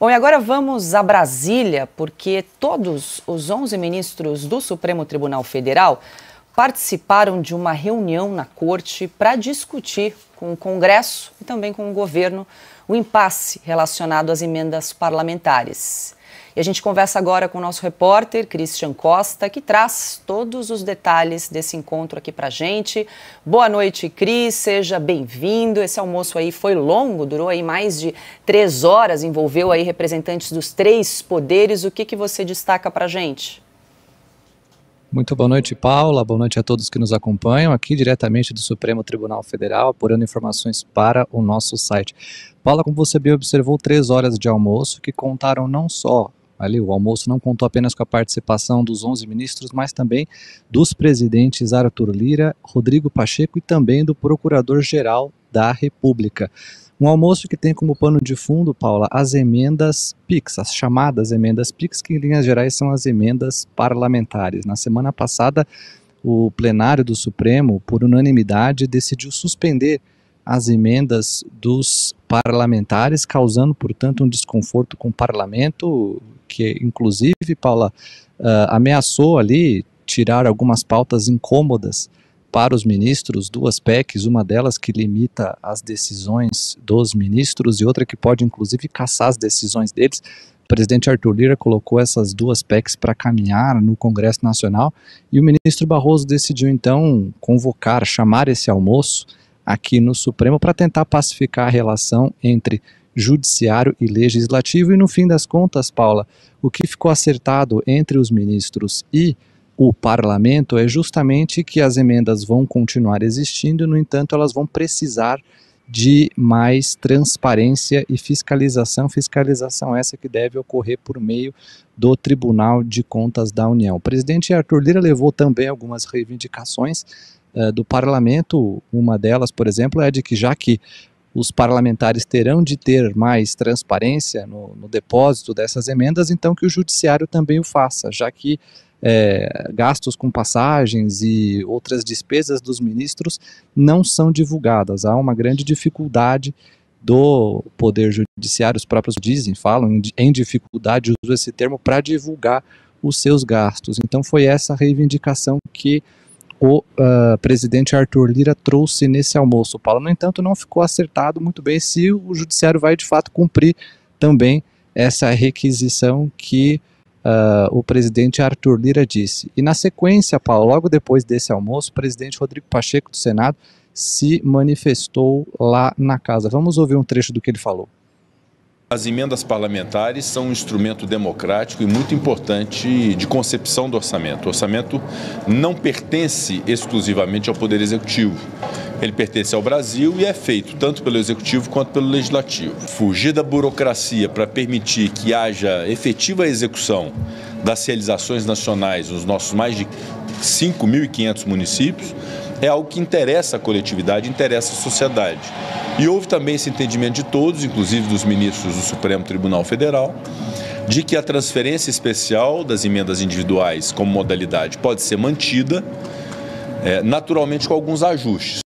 Bom, e agora vamos a Brasília, porque todos os 11 ministros do Supremo Tribunal Federal participaram de uma reunião na corte para discutir com o Congresso e também com o governo o impasse relacionado às emendas parlamentares. E a gente conversa agora com o nosso repórter, Christian Costa, que traz todos os detalhes desse encontro aqui para gente. Boa noite, Cris, seja bem-vindo. Esse almoço aí foi longo, durou aí mais de três horas, envolveu aí representantes dos três poderes. O que, que você destaca para gente? Muito boa noite, Paula. Boa noite a todos que nos acompanham aqui diretamente do Supremo Tribunal Federal, apurando informações para o nosso site. Paula, como você bem observou, três horas de almoço que contaram não só Ali, o almoço não contou apenas com a participação dos 11 ministros, mas também dos presidentes Arthur Lira, Rodrigo Pacheco e também do procurador-geral da República. Um almoço que tem como pano de fundo, Paula, as emendas PIX, as chamadas emendas PIX, que em linhas gerais são as emendas parlamentares. Na semana passada, o plenário do Supremo, por unanimidade, decidiu suspender as emendas dos parlamentares, causando, portanto, um desconforto com o parlamento, que, inclusive, Paula, uh, ameaçou ali tirar algumas pautas incômodas para os ministros, duas PECs, uma delas que limita as decisões dos ministros e outra que pode, inclusive, caçar as decisões deles. O presidente Arthur Lira colocou essas duas PECs para caminhar no Congresso Nacional e o ministro Barroso decidiu, então, convocar, chamar esse almoço aqui no Supremo para tentar pacificar a relação entre judiciário e legislativo. E no fim das contas, Paula, o que ficou acertado entre os ministros e o parlamento é justamente que as emendas vão continuar existindo, no entanto, elas vão precisar de mais transparência e fiscalização. Fiscalização essa que deve ocorrer por meio do Tribunal de Contas da União. O presidente Arthur Lira levou também algumas reivindicações eh, do parlamento, uma delas, por exemplo, é de que já que os parlamentares terão de ter mais transparência no, no depósito dessas emendas, então que o judiciário também o faça, já que é, gastos com passagens e outras despesas dos ministros não são divulgadas. Há uma grande dificuldade do Poder Judiciário, os próprios dizem, falam em, em dificuldade, usam esse termo para divulgar os seus gastos. Então foi essa reivindicação que o uh, presidente Arthur Lira trouxe nesse almoço. Paulo, no entanto, não ficou acertado muito bem se o judiciário vai de fato cumprir também essa requisição que uh, o presidente Arthur Lira disse. E na sequência, Paulo, logo depois desse almoço, o presidente Rodrigo Pacheco do Senado se manifestou lá na casa. Vamos ouvir um trecho do que ele falou. As emendas parlamentares são um instrumento democrático e muito importante de concepção do orçamento. O orçamento não pertence exclusivamente ao Poder Executivo. Ele pertence ao Brasil e é feito tanto pelo Executivo quanto pelo Legislativo. Fugir da burocracia para permitir que haja efetiva execução das realizações nacionais nos nossos mais de 5.500 municípios é algo que interessa a coletividade, interessa a sociedade. E houve também esse entendimento de todos, inclusive dos ministros do Supremo Tribunal Federal, de que a transferência especial das emendas individuais como modalidade pode ser mantida, eh, naturalmente com alguns ajustes.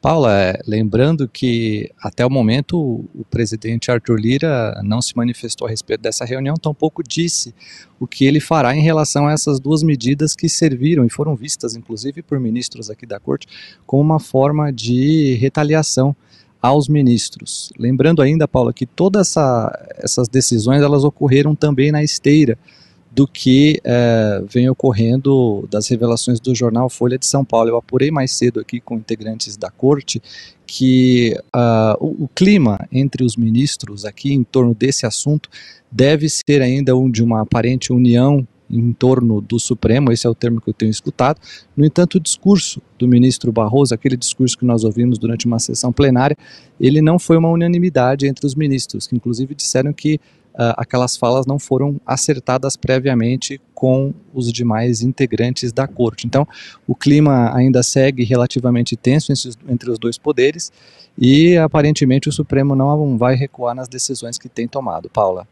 Paula, é, lembrando que até o momento o presidente Arthur Lira não se manifestou a respeito dessa reunião, tampouco disse o que ele fará em relação a essas duas medidas que serviram e foram vistas, inclusive por ministros aqui da corte, como uma forma de retaliação aos ministros. Lembrando ainda, Paula, que todas essa, essas decisões elas ocorreram também na esteira do que é, vem ocorrendo das revelações do jornal Folha de São Paulo. Eu apurei mais cedo aqui com integrantes da corte que uh, o, o, clima entre os ministros aqui em torno desse assunto deve ser ainda um de uma aparente união em torno do Supremo, esse é o termo que eu tenho escutado. No entanto, o discurso do ministro Barroso, aquele discurso que nós ouvimos durante uma sessão plenária, ele não foi uma unanimidade entre os ministros, que inclusive disseram que uh, aquelas falas não foram acertadas previamente com os demais integrantes da corte. Então, o clima ainda segue relativamente tenso entre os dois poderes e aparentemente o Supremo não vai recuar nas decisões que tem tomado. Paula.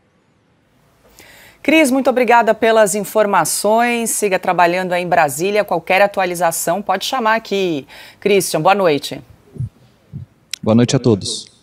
Cris, muito obrigada pelas informações. Siga trabalhando aí em Brasília. Qualquer atualização pode chamar aqui. Christian, boa noite. Boa noite a todos.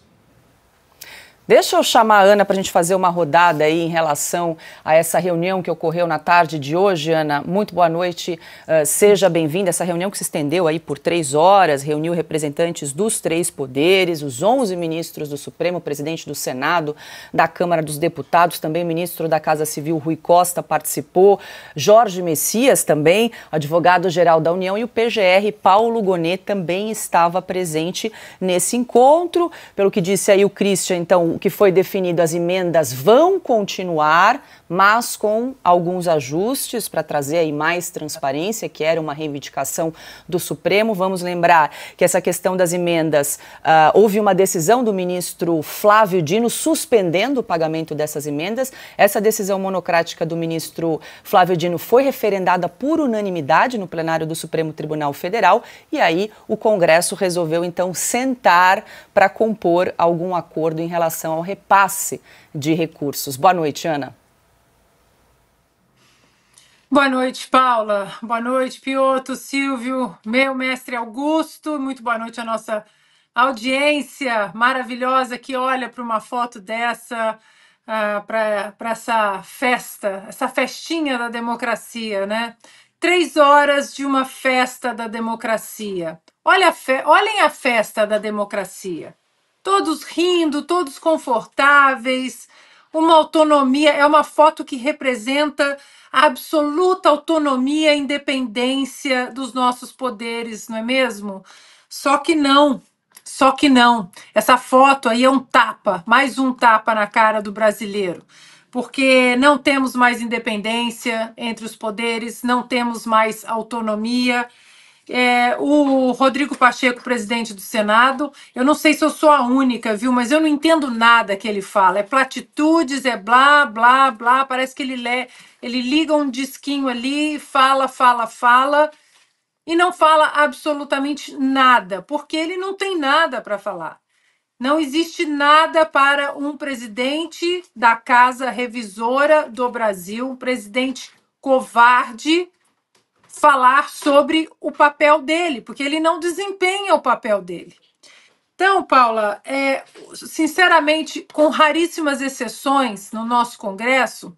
Deixa eu chamar a Ana para a gente fazer uma rodada aí em relação a essa reunião que ocorreu na tarde de hoje. Ana, muito boa noite, uh, seja bem-vinda. Essa reunião que se estendeu aí por três horas, reuniu representantes dos três poderes, os 11 ministros do Supremo, presidente do Senado, da Câmara dos Deputados, também o ministro da Casa Civil, Rui Costa, participou, Jorge Messias também, advogado-geral da União, e o PGR, Paulo Gonet, também estava presente nesse encontro. Pelo que disse aí o Christian, então, o que foi definido, as emendas vão continuar, mas com alguns ajustes para trazer aí mais transparência, que era uma reivindicação do Supremo. Vamos lembrar que essa questão das emendas, uh, houve uma decisão do ministro Flávio Dino suspendendo o pagamento dessas emendas. Essa decisão monocrática do ministro Flávio Dino foi referendada por unanimidade no plenário do Supremo Tribunal Federal e aí o Congresso resolveu então sentar para compor algum acordo em relação relação ao repasse de recursos. Boa noite, Ana. Boa noite, Paula. Boa noite, Pioto, Silvio, meu mestre Augusto. Muito boa noite à nossa audiência maravilhosa que olha para uma foto dessa, uh, ah, para essa festa, essa festinha da democracia, né? Três horas de uma festa da democracia. Olha a fe... Olhem a festa da democracia todos rindo, todos confortáveis, uma autonomia, é uma foto que representa a absoluta autonomia e independência dos nossos poderes, não é mesmo? Só que não, só que não. Essa foto aí é um tapa, mais um tapa na cara do brasileiro. Porque não temos mais independência entre os poderes, não temos mais autonomia, é, o Rodrigo Pacheco, presidente do Senado, eu não sei se eu sou a única, viu, mas eu não entendo nada que ele fala. É platitudes, é blá, blá, blá. Parece que ele, lê, ele liga um disquinho ali, fala, fala, fala, e não fala absolutamente nada, porque ele não tem nada para falar. Não existe nada para um presidente da Casa Revisora do Brasil, um presidente covarde falar sobre o papel dele, porque ele não desempenha o papel dele. Então, Paula, é, sinceramente, com raríssimas exceções no nosso Congresso,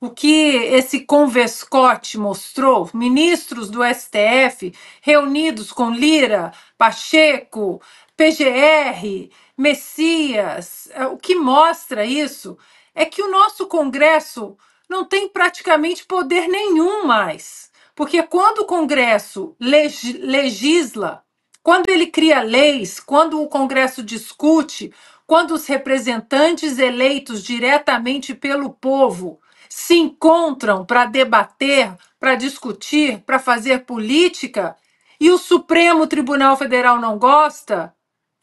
o que esse convescote mostrou, ministros do STF reunidos com Lira, Pacheco, PGR, Messias, é, o que mostra isso é que o nosso Congresso não tem praticamente poder nenhum mais. Porque quando o Congresso legisla, quando ele cria leis, quando o Congresso discute, quando os representantes eleitos diretamente pelo povo se encontram para debater, para discutir, para fazer política, e o Supremo Tribunal Federal não gosta,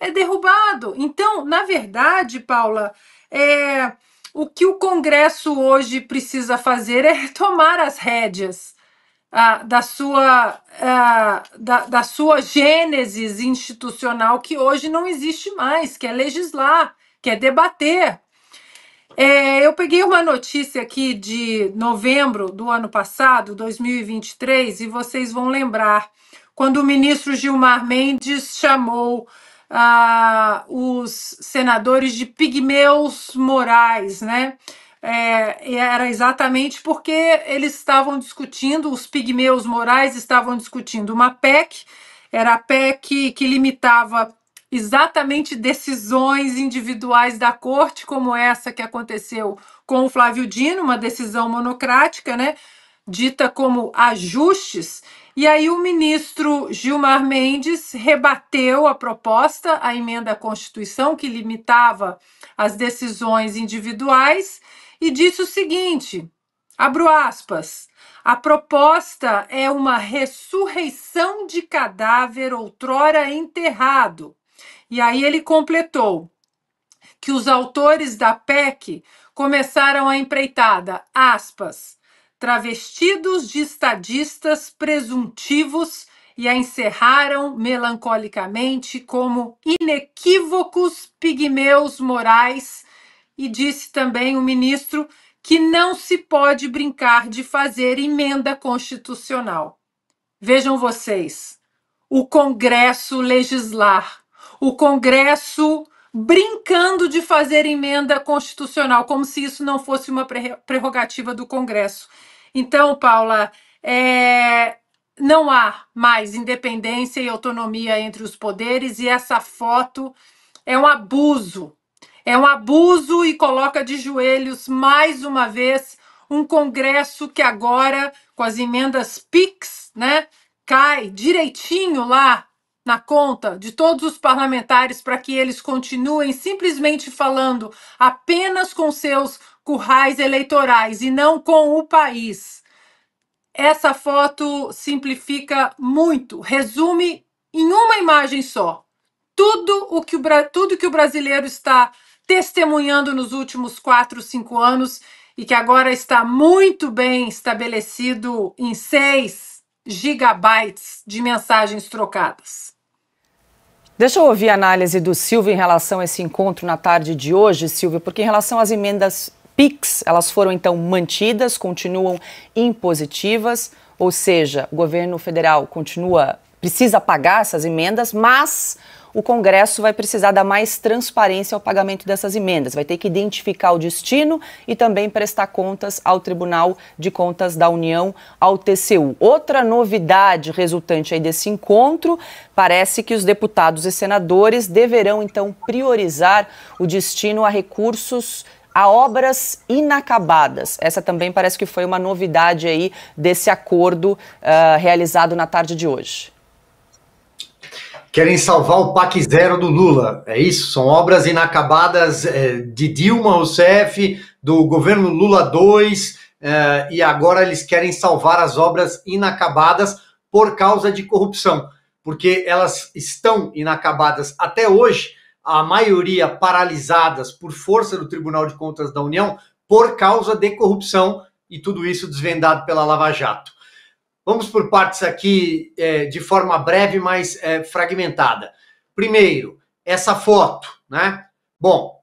é derrubado. Então, na verdade, Paula, é, o que o Congresso hoje precisa fazer é tomar as rédeas ah, da, sua, ah, da, da sua gênesis institucional que hoje não existe mais, que é legislar, que é debater. É, eu peguei uma notícia aqui de novembro do ano passado, 2023, e vocês vão lembrar quando o ministro Gilmar Mendes chamou ah, os senadores de pigmeus morais, né? é, era exatamente porque eles estavam discutindo, os pigmeus morais estavam discutindo uma PEC, era a PEC que limitava exatamente decisões individuais da corte, como essa que aconteceu com o Flávio Dino, uma decisão monocrática, né, dita como ajustes. E aí o ministro Gilmar Mendes rebateu a proposta, a emenda à Constituição que limitava as decisões individuais e disse o seguinte: abro aspas. A proposta é uma ressurreição de cadáver outrora enterrado. E aí ele completou que os autores da PEC começaram a empreitada, aspas, travestidos de estadistas presuntivos e a encerraram melancolicamente como inequívocos pigmeus morais e disse também o ministro que não se pode brincar de fazer emenda constitucional. Vejam vocês, o Congresso legislar, o Congresso brincando de fazer emenda constitucional, como se isso não fosse uma prerrogativa do Congresso. Então, Paula, é, não há mais independência e autonomia entre os poderes, e essa foto é um abuso é um abuso e coloca de joelhos mais uma vez um Congresso que agora, com as emendas PIX, né, cai direitinho lá na conta de todos os parlamentares para que eles continuem simplesmente falando apenas com seus currais eleitorais e não com o país. Essa foto simplifica muito, resume em uma imagem só tudo o que o, tudo que o brasileiro está testemunhando nos últimos quatro, cinco anos e que agora está muito bem estabelecido em 6 gigabytes de mensagens trocadas. Deixa eu ouvir a análise do Silvio em relação a esse encontro na tarde de hoje, Silvio, porque em relação às emendas PIX, elas foram então mantidas, continuam impositivas, ou seja, o governo federal continua precisa pagar essas emendas, mas o Congresso vai precisar dar mais transparência ao pagamento dessas emendas, vai ter que identificar o destino e também prestar contas ao Tribunal de Contas da União, ao TCU. Outra novidade resultante aí desse encontro, parece que os deputados e senadores deverão então priorizar o destino a recursos a obras inacabadas. Essa também parece que foi uma novidade aí desse acordo uh, realizado na tarde de hoje. Querem salvar o PAC zero do Lula, é isso? São obras inacabadas é, de Dilma Rousseff, do governo Lula 2, é, e agora eles querem salvar as obras inacabadas por causa de corrupção, porque elas estão inacabadas até hoje, a maioria paralisadas por força do Tribunal de Contas da União por causa de corrupção e tudo isso desvendado pela Lava Jato. Vamos por partes aqui é, de forma breve, mas é, fragmentada. Primeiro, essa foto, né? Bom,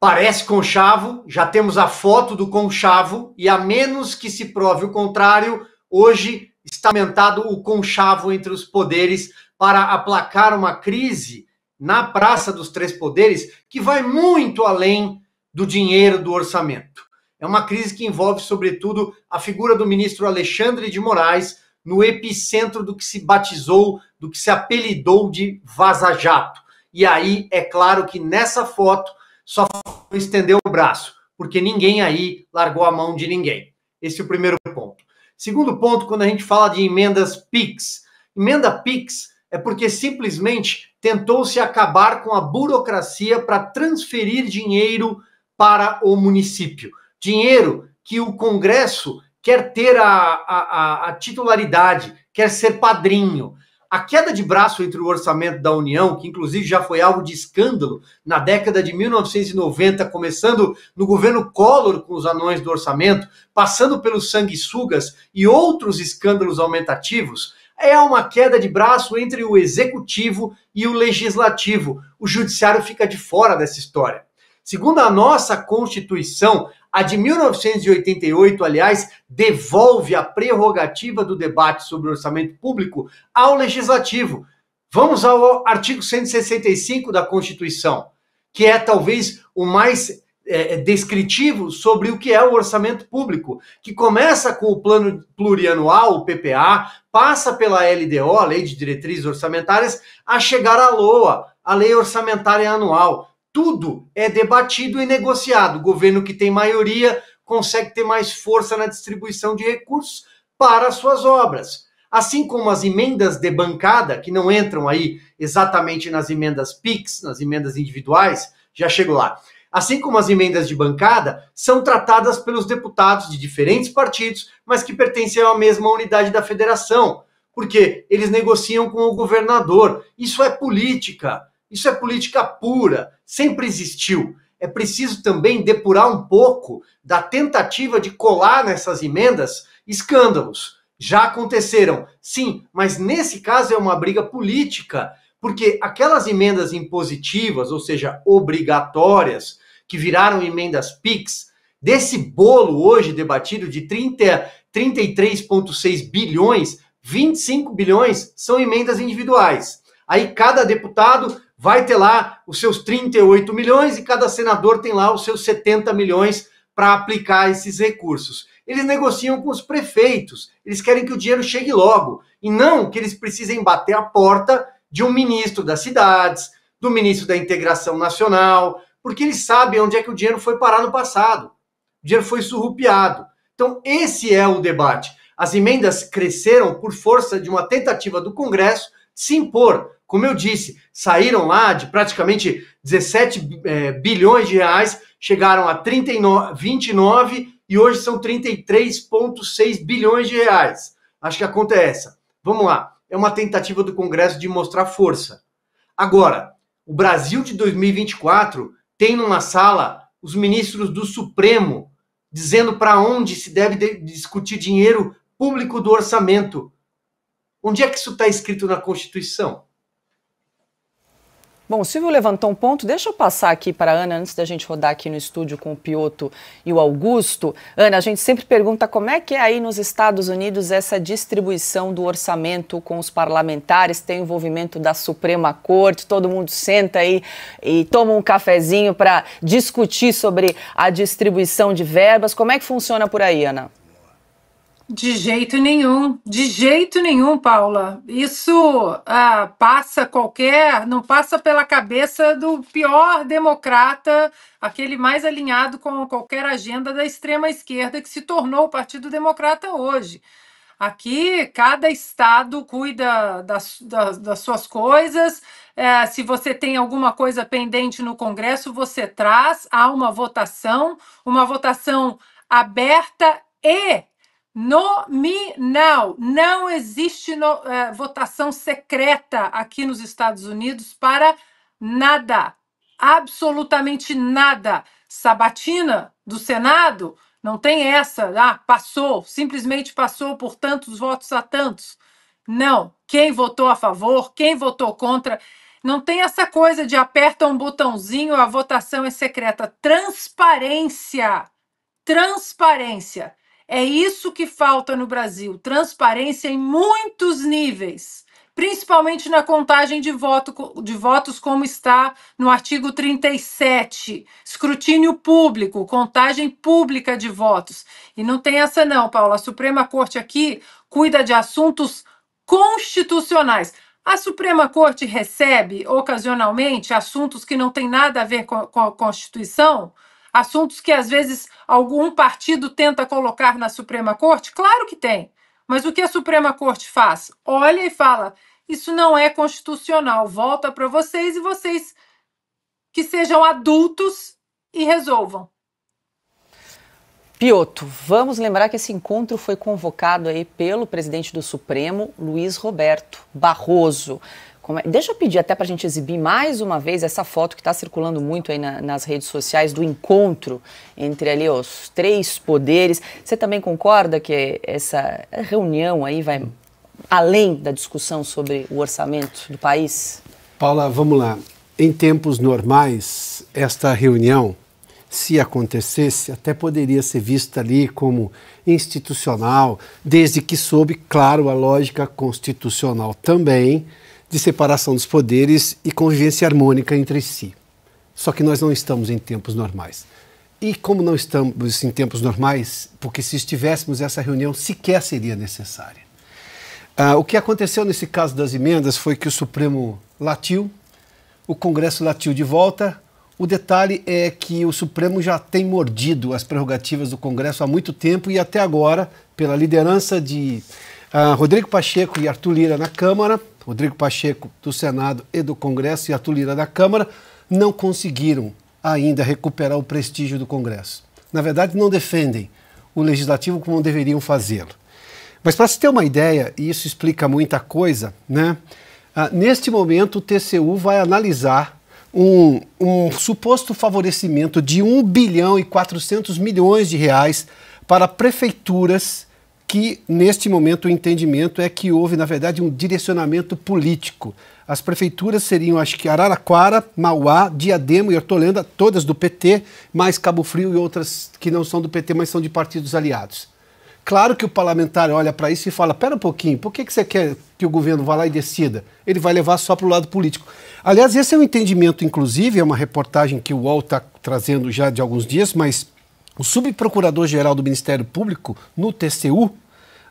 parece conchavo, já temos a foto do conchavo, e a menos que se prove o contrário, hoje está aumentado o conchavo entre os poderes para aplacar uma crise na Praça dos Três Poderes que vai muito além do dinheiro do orçamento. É uma crise que envolve, sobretudo, a figura do ministro Alexandre de Moraes no epicentro do que se batizou, do que se apelidou de Vaza Jato. E aí, é claro que nessa foto só estendeu o braço, porque ninguém aí largou a mão de ninguém. Esse é o primeiro ponto. Segundo ponto, quando a gente fala de emendas PIX, emenda PIX é porque simplesmente tentou-se acabar com a burocracia para transferir dinheiro para o município dinheiro que o Congresso quer ter a, a, a, titularidade, quer ser padrinho. A queda de braço entre o orçamento da União, que inclusive já foi alvo de escândalo na década de 1990, começando no governo Collor com os anões do orçamento, passando pelos sanguessugas e outros escândalos aumentativos, é uma queda de braço entre o executivo e o legislativo. O judiciário fica de fora dessa história. Segundo a nossa Constituição, a de 1988, aliás, devolve a prerrogativa do debate sobre orçamento público ao legislativo. Vamos ao artigo 165 da Constituição, que é talvez o mais é, é, descritivo sobre o que é o orçamento público, que começa com o plano plurianual, o PPA, passa pela LDO, a Lei de Diretrizes Orçamentárias, a chegar à LOA, a Lei Orçamentária Anual tudo é debatido e negociado. O governo que tem maioria consegue ter mais força na distribuição de recursos para suas obras. Assim como as emendas de bancada, que não entram aí exatamente nas emendas PIX, nas emendas individuais, já chego lá. Assim como as emendas de bancada, são tratadas pelos deputados de diferentes partidos, mas que pertencem à mesma unidade da federação, porque eles negociam com o governador. Isso é política. Isso é política pura, sempre existiu. É preciso também depurar um pouco da tentativa de colar nessas emendas escândalos. Já aconteceram, sim, mas nesse caso é uma briga política, porque aquelas emendas impositivas, ou seja, obrigatórias, que viraram emendas PIX, desse bolo hoje debatido de 33,6 bilhões, 25 bilhões são emendas individuais. Aí cada deputado vai ter lá os seus 38 milhões e cada senador tem lá os seus 70 milhões para aplicar esses recursos. Eles negociam com os prefeitos, eles querem que o dinheiro chegue logo e não que eles precisem bater a porta de um ministro das cidades, do ministro da Integração Nacional, porque eles sabem onde é que o dinheiro foi parar no passado. O dinheiro foi surrupiado. Então, esse é o debate. As emendas cresceram por força de uma tentativa do Congresso de se impor como eu disse, saíram lá de praticamente 17 é, bilhões de reais, chegaram a 39, 29 e hoje são 33,6 bilhões de reais. Acho que a conta é essa. Vamos lá. É uma tentativa do Congresso de mostrar força. Agora, o Brasil de 2024 tem numa sala os ministros do Supremo dizendo para onde se deve discutir dinheiro público do orçamento. Onde é que isso está escrito na Constituição? Bom, o Silvio levantou um ponto. Deixa eu passar aqui para a Ana, antes da gente rodar aqui no estúdio com o Pioto e o Augusto. Ana, a gente sempre pergunta como é que é aí nos Estados Unidos essa distribuição do orçamento com os parlamentares, tem envolvimento da Suprema Corte, todo mundo senta aí e toma um cafezinho para discutir sobre a distribuição de verbas. Como é que funciona por aí, Ana? De jeito nenhum, de jeito nenhum, Paula. Isso ah, passa qualquer, não passa pela cabeça do pior democrata, aquele mais alinhado com qualquer agenda da extrema esquerda que se tornou o Partido Democrata hoje. Aqui, cada estado cuida das, das, das suas coisas. É, se você tem alguma coisa pendente no Congresso, você traz. Há uma votação, uma votação aberta e nominal. Não existe no, eh, votação secreta aqui nos Estados Unidos para nada, absolutamente nada. Sabatina do Senado não tem essa, ah, passou, simplesmente passou por tantos votos a tantos. Não, quem votou a favor, quem votou contra, não tem essa coisa de aperta um botãozinho, a votação é secreta. Transparência. Transparência. É isso que falta no Brasil: transparência em muitos níveis, principalmente na contagem de, voto, de votos, como está no artigo 37. Escrutínio público, contagem pública de votos. E não tem essa, não, Paula. A Suprema Corte aqui cuida de assuntos constitucionais. A Suprema Corte recebe, ocasionalmente, assuntos que não têm nada a ver com a Constituição Assuntos que às vezes algum partido tenta colocar na Suprema Corte? Claro que tem. Mas o que a Suprema Corte faz? Olha e fala: isso não é constitucional, volta para vocês e vocês que sejam adultos e resolvam. Pioto, vamos lembrar que esse encontro foi convocado aí pelo presidente do Supremo, Luiz Roberto Barroso. É? Deixa eu pedir até para a gente exibir mais uma vez essa foto que está circulando muito aí na, nas redes sociais do encontro entre ali os três poderes. Você também concorda que essa reunião aí vai além da discussão sobre o orçamento do país? Paula, vamos lá. Em tempos normais, esta reunião, se acontecesse, até poderia ser vista ali como institucional, desde que soube claro, a lógica constitucional também de separação dos poderes e convivência harmônica entre si. Só que nós não estamos em tempos normais. E como não estamos em tempos normais, porque se estivéssemos, essa reunião sequer seria necessária. Ah, o que aconteceu nesse caso das emendas foi que o Supremo latiu, o Congresso latiu de volta. O detalhe é que o Supremo já tem mordido as prerrogativas do Congresso há muito tempo e até agora, pela liderança de ah, Rodrigo Pacheco e Arthur Lira na Câmara, Rodrigo Pacheco do Senado e do Congresso e a Tulira da Câmara, não conseguiram ainda recuperar o prestígio do Congresso. Na verdade, não defendem o legislativo como deveriam fazê-lo. Mas para se ter uma ideia, e isso explica muita coisa, né? Ah, neste momento o TCU vai analisar um, um suposto favorecimento de 1 bilhão e 400 milhões de reais para prefeituras que neste momento o entendimento é que houve, na verdade, um direcionamento político. As prefeituras seriam, acho que Araraquara, Mauá, Diadema e Hortolândia, todas do PT, mais Cabo Frio e outras que não são do PT, mas são de partidos aliados. Claro que o parlamentar olha para isso e fala: pera um pouquinho, por que, que você quer que o governo vá lá e decida? Ele vai levar só para o lado político. Aliás, esse é um entendimento, inclusive, é uma reportagem que o UOL está trazendo já de alguns dias, mas o subprocurador-geral do Ministério Público, no TCU,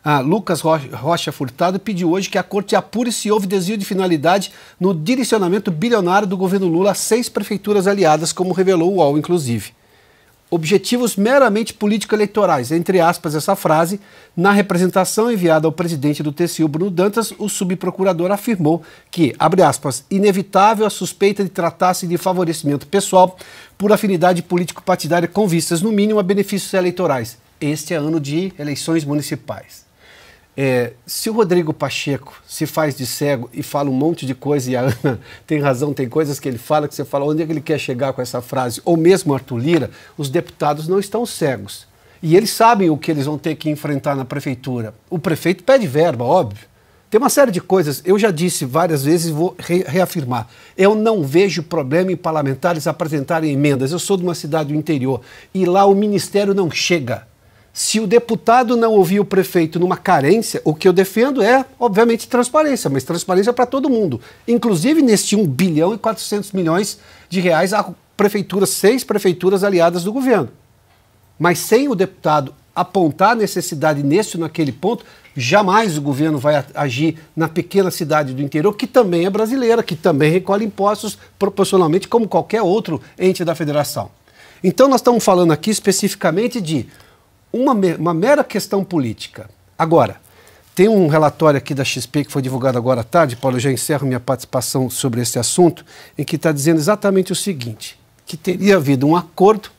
ah, Lucas Rocha Furtado, pediu hoje que a corte apure se houve desvio de finalidade no direcionamento bilionário do governo Lula a seis prefeituras aliadas, como revelou o UOL, inclusive objetivos meramente político-eleitorais, entre aspas, essa frase, na representação enviada ao presidente do TCU, Bruno Dantas, o subprocurador afirmou que, abre aspas, inevitável a suspeita de tratar-se de favorecimento pessoal por afinidade político-partidária com vistas, no mínimo, a benefícios eleitorais. Este é ano de eleições municipais. É, se o Rodrigo Pacheco se faz de cego e fala um monte de coisa, e a Ana tem razão, tem coisas que ele fala que você fala, onde é que ele quer chegar com essa frase? Ou mesmo Arthur Lira, os deputados não estão cegos. E eles sabem o que eles vão ter que enfrentar na prefeitura. O prefeito pede verba, óbvio. Tem uma série de coisas, eu já disse várias vezes e vou re reafirmar. Eu não vejo problema em parlamentares apresentarem emendas. Eu sou de uma cidade do interior e lá o ministério não chega se o deputado não ouvir o prefeito numa carência, o que eu defendo é, obviamente, transparência, mas transparência para todo mundo. Inclusive neste 1 bilhão e 400 milhões de reais a prefeituras, seis prefeituras aliadas do governo. Mas sem o deputado apontar necessidade nesse ou naquele ponto, jamais o governo vai agir na pequena cidade do interior, que também é brasileira, que também recolhe impostos proporcionalmente como qualquer outro ente da federação. Então, nós estamos falando aqui especificamente de uma, uma mera questão política. Agora, tem um relatório aqui da XP que foi divulgado agora à tarde, Paulo, eu já encerro minha participação sobre esse assunto, em que está dizendo exatamente o seguinte: que teria havido um acordo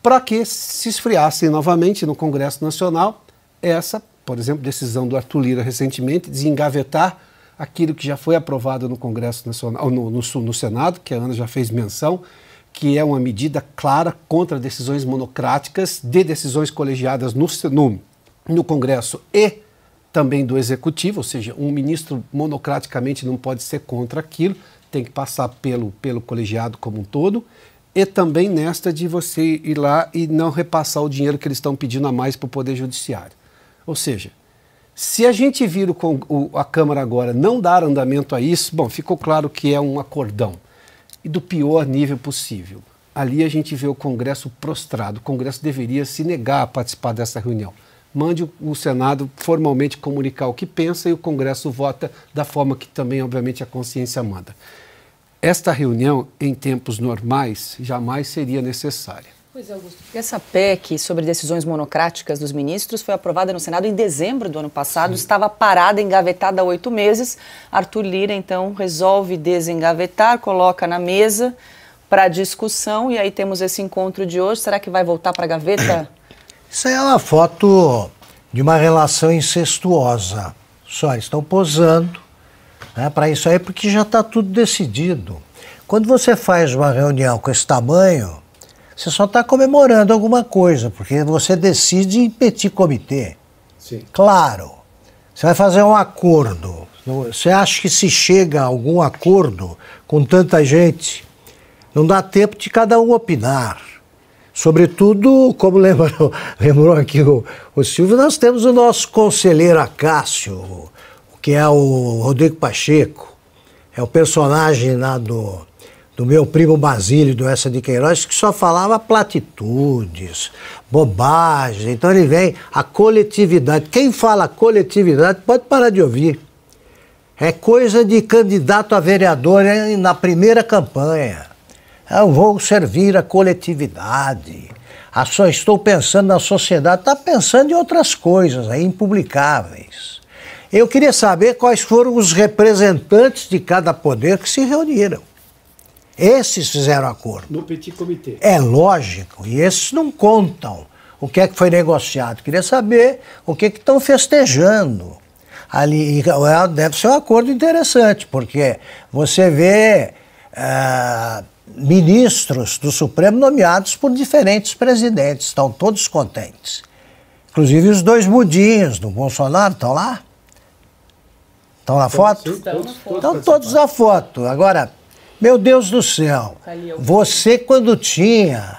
para que se esfriassem novamente no Congresso Nacional essa, por exemplo, decisão do Arthur Lira recentemente de engavetar aquilo que já foi aprovado no Congresso Nacional, no, no, no Senado, que a Ana já fez menção, que é uma medida clara contra decisões monocráticas de decisões colegiadas no, no, no Congresso e também do Executivo, ou seja, um ministro monocraticamente não pode ser contra aquilo, tem que passar pelo, pelo colegiado como um todo, e também nesta de você ir lá e não repassar o dinheiro que eles estão pedindo a mais para o Poder Judiciário. Ou seja, se a gente vir o, a Câmara agora não dar andamento a isso, bom, ficou claro que é um acordão e do pior nível possível. Ali a gente vê o Congresso prostrado. O Congresso deveria se negar a participar dessa reunião. Mande o Senado formalmente comunicar o que pensa e o Congresso vota da forma que também, obviamente, a consciência manda. Esta reunião, em tempos normais, jamais seria necessária. Pois é, Augusto, porque essa PEC sobre decisões monocráticas dos ministros foi aprovada no Senado em dezembro do ano passado, Sim. estava parada, engavetada há oito meses. Arthur Lira, então, resolve desengavetar, coloca na mesa para discussão e aí temos esse encontro de hoje. Será que vai voltar para a gaveta? Isso é uma foto de uma relação incestuosa. Só estão posando né, para isso aí porque já está tudo decidido. Quando você faz uma reunião com esse tamanho, você só está comemorando alguma coisa, porque você decide em petit comitê. Sim. Claro. Você vai fazer um acordo. Você acha que se chega a algum acordo com tanta gente? Não dá tempo de cada um opinar. Sobretudo, como lembrou, lembrou aqui o, o Silvio, nós temos o nosso conselheiro Acácio, que é o Rodrigo Pacheco. É o personagem lá do, do meu primo Basílio do Essa de Queiroz, que só falava platitudes, bobagem. Então ele vem a coletividade. Quem fala coletividade pode parar de ouvir. É coisa de candidato a vereador é, na primeira campanha. Eu vou servir a coletividade. Ah, só estou pensando na sociedade. Está pensando em outras coisas aí, é impublicáveis. Eu queria saber quais foram os representantes de cada poder que se reuniram. Esses fizeram acordo. No petit comité. É lógico, e esses não contam o que é que foi negociado. Queria saber o que é que estão festejando. Ali, é, deve ser um acordo interessante, porque você vê uh, ministros do Supremo nomeados por diferentes presidentes, estão todos contentes. Inclusive os dois mudinhos do Bolsonaro estão lá? Estão na foto? Estão então todos na foto. Agora, meu Deus do céu, você quando tinha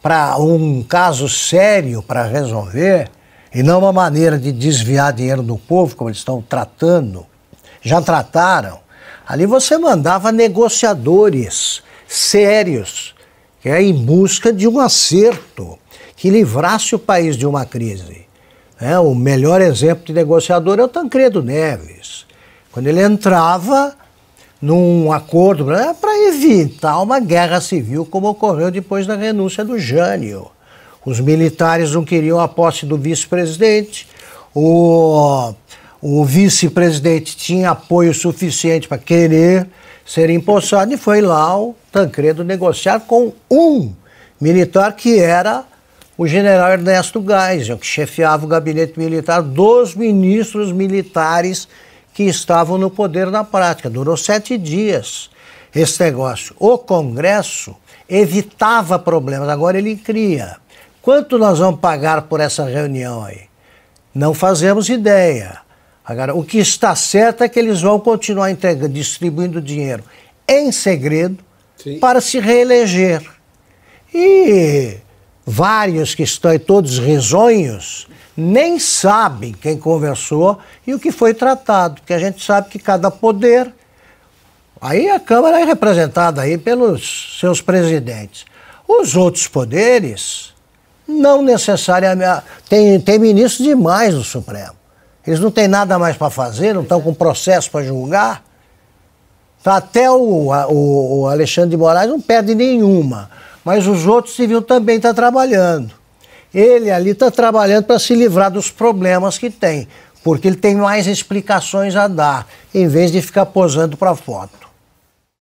para um caso sério para resolver, e não uma maneira de desviar dinheiro do povo, como eles estão tratando, já trataram, ali você mandava negociadores sérios, que é em busca de um acerto que livrasse o país de uma crise. É, o melhor exemplo de negociador é o Tancredo Neves. Quando ele entrava, num acordo para evitar uma guerra civil como ocorreu depois da renúncia do Jânio. Os militares não queriam a posse do vice-presidente, o, o vice-presidente tinha apoio suficiente para querer ser empossado e foi lá o Tancredo negociar com um militar que era o general Ernesto Geisel, que chefiava o gabinete militar dos ministros militares que estavam no poder na prática. Durou sete dias esse negócio. O Congresso evitava problemas, agora ele cria. Quanto nós vamos pagar por essa reunião aí? Não fazemos ideia. Agora, o que está certo é que eles vão continuar distribuindo dinheiro em segredo Sim. para se reeleger. E vários que estão todos risonhos, nem sabem quem conversou e o que foi tratado, porque a gente sabe que cada poder. Aí a Câmara é representada aí pelos seus presidentes. Os outros poderes não necessariamente. Tem, tem ministro demais no Supremo. Eles não têm nada mais para fazer, não estão com processo para julgar. Tá, até o, o, o Alexandre de Moraes não perde nenhuma mas os outros deviam também estar tá trabalhando. Ele ali está trabalhando para se livrar dos problemas que tem, porque ele tem mais explicações a dar, em vez de ficar posando para foto.